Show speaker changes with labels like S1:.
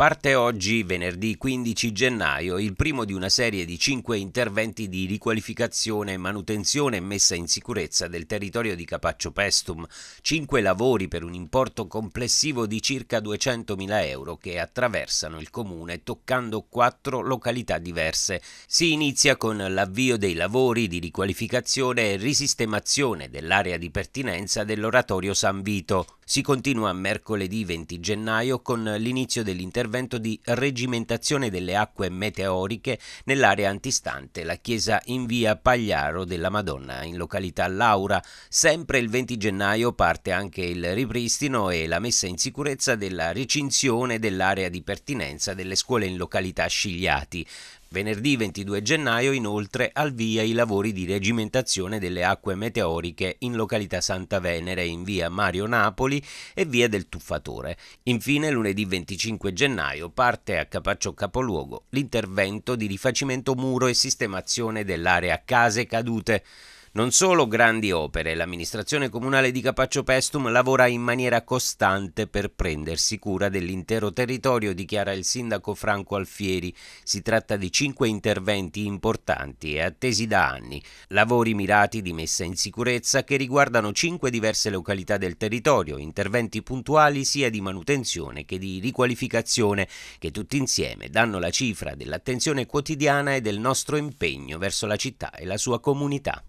S1: Parte oggi, venerdì 15 gennaio, il primo di una serie di cinque interventi di riqualificazione, manutenzione e messa in sicurezza del territorio di Capaccio Pestum. Cinque lavori per un importo complessivo di circa 200.000 euro che attraversano il comune toccando quattro località diverse. Si inizia con l'avvio dei lavori di riqualificazione e risistemazione dell'area di pertinenza dell'oratorio San Vito. Si continua mercoledì 20 gennaio con l'inizio dell'intervento di regimentazione delle acque meteoriche nell'area antistante la chiesa in via Pagliaro della Madonna in località Laura. Sempre il 20 gennaio parte anche il ripristino e la messa in sicurezza della recinzione dell'area di pertinenza delle scuole in località Scigliati. Venerdì 22 gennaio inoltre al via i lavori di regimentazione delle acque meteoriche in località Santa Venere in via Mario Napoli e via del Tuffatore. Infine lunedì 25 gennaio parte a Capaccio Capoluogo l'intervento di rifacimento muro e sistemazione dell'area case cadute. Non solo grandi opere, l'amministrazione comunale di Capaccio Pestum lavora in maniera costante per prendersi cura dell'intero territorio, dichiara il sindaco Franco Alfieri. Si tratta di cinque interventi importanti e attesi da anni, lavori mirati di messa in sicurezza che riguardano cinque diverse località del territorio, interventi puntuali sia di manutenzione che di riqualificazione, che tutti insieme danno la cifra dell'attenzione quotidiana e del nostro impegno verso la città e la sua comunità.